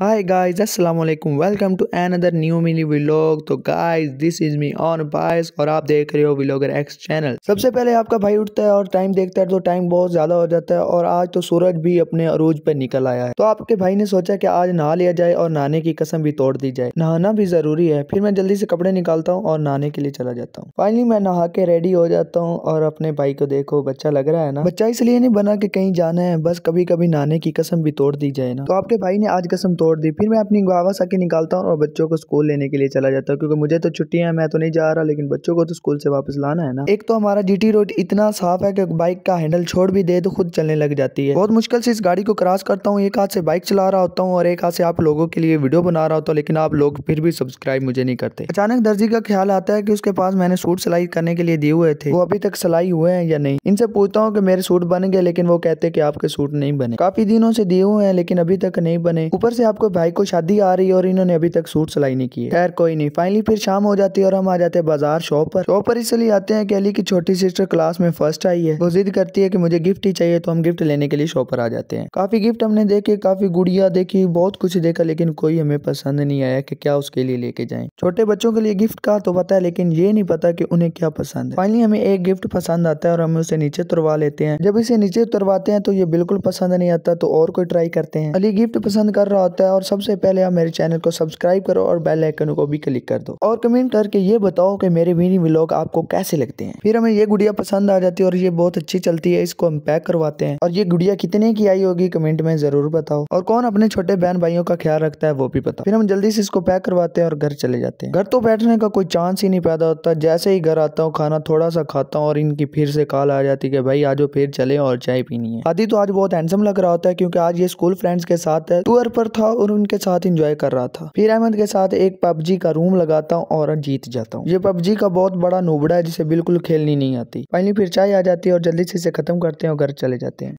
हाय guys अस्सलाम वालेकुम welcome to another new mini vlog तो guys this is me on बायस और आप देख रहे हो व्लॉगर एक्स चैनल सबसे पहले आपका भाई उठता है और टाइम देखता है तो टाइम बहुत ज्यादा हो जाता है और आज तो सूरज भी अपने अरूज पर निकल आया है तो आपके भाई ने सोचा कि आज नहा लिया जाए और नहाने की कसम भी तोड़ दी जाए नहाना भी जरूरी है फिर मैं जल्दी से कपड़े निकालता हूँ और नहाने के लिए चला जाता हूँ फाइनली मैं नहा के रेडी हो जाता हूँ और अपने भाई को देखो बच्चा लग रहा है ना बच्चा इसलिए नहीं बना कि कहीं जाना है बस कभी कभी नहाने की कसम भी तोड़ दी जाए ना तो आपके भाई ने आज कसम तोड़ दी फिर मैं अपनी गावा साके निकालता हूँ और बच्चों को स्कूल लेने के लिए चला जाता हूँ क्योंकि मुझे तो छुट्टियाँ हैं मैं तो नहीं जा रहा लेकिन बच्चों को तो स्कूल से वापस लाना है ना एक तो हमारा जी रोड इतना साफ है कि बाइक का हैंडल छोड़ भी दे तो खुद चलने लग जाती है बहुत मुश्किल से इस गाड़ी को क्रॉस करता हूँ एक हाथ से बाइक चला रहा होता हूँ और एक हाथ से आप लोगों के लिए वीडियो बना रहा होता हूँ लेकिन आप लोग फिर भी सब्सक्राइब मुझे नहीं करते अचानक दर्जी का ख्याल आता है कि उसके पास मैंने सूट सिलाई करने के लिए दिए हुए थे वो अभी तक सिलाई हुए हैं या नहीं इनसे पूछता हूँ कि मेरे सूट बन गए लेकिन वो कहते हैं कि आपके सूट नहीं बने काफी दिनों से दिए हुए हैं लेकिन अभी तक नहीं बने ऊपर से आपको भाई को शादी आ रही है और इन्होंने अभी तक सूट सिलाई नहीं की खैर कोई नहीं फाइनली फिर शाम हो जाती है और हम आ जाते हैं बाजार शॉप पर शॉप पर इसलिए आते हैं कैली अली की छोटी सिस्टर क्लास में फर्स्ट आई है वो जिद करती है की मुझे गिफ्ट ही चाहिए तो हम गिफ्ट लेने के लिए शॉप पर आ जाते हैं काफी गिफ्ट हमने देखे काफी गुड़िया देखी बहुत कुछ देखा लेकिन कोई हमें पसंद नहीं आया कि क्या उसके लिए लेके जाए छोटे बच्चों के लिए गिफ्ट का तो पता है लेकिन ये नहीं पता की उन्हें क्या पसंद है फाइनली हमें एक गिफ्ट पसंद आता है और हम उसे नीचे उतरवा लेते हैं जब इसे नीचे उतरवाते हैं तो ये बिल्कुल पसंद नहीं आता तो और कोई ट्राई करते हैं अली गिफ्ट पसंद कर रहा होता है सकता है और सबसे पहले आप मेरे चैनल को सब्सक्राइब करो और बेल आइकन को भी क्लिक कर दो और कमेंट करके ये बताओ कि मेरे मिनी व्लॉग आपको कैसे लगते हैं फिर हमें ये गुड़िया पसंद आ जाती है और ये बहुत अच्छी चलती है इसको हम पैक करवाते हैं और ये गुड़िया कितने की आई होगी कमेंट में जरूर बताओ और कौन अपने छोटे बहन भाइयों का ख्याल रखता है वो भी बताओ फिर हम जल्दी से इसको पैक करवाते हैं और घर चले जाते हैं घर तो बैठने का कोई चांस ही नहीं पैदा होता जैसे ही घर आता हूँ खाना थोड़ा सा खाता हूँ और इनकी फिर से कॉल आ जाती है भाई आज फिर चले और चाय पीनी है आदि तो आज बहुत हैंडसम लग रहा होता है क्योंकि आज ये स्कूल फ्रेंड्स के साथ है टूर पर था और उनके साथ इंजॉय कर रहा था फिर अहमद के साथ एक पबजी का रूम लगाता हूँ और जीत जाता हूँ ये पबजी का बहुत बड़ा नोबड़ा है जिसे बिल्कुल खेलनी नहीं आती पहली फिर चाय आ जाती है और जल्दी से इसे खत्म करते हैं और घर चले जाते हैं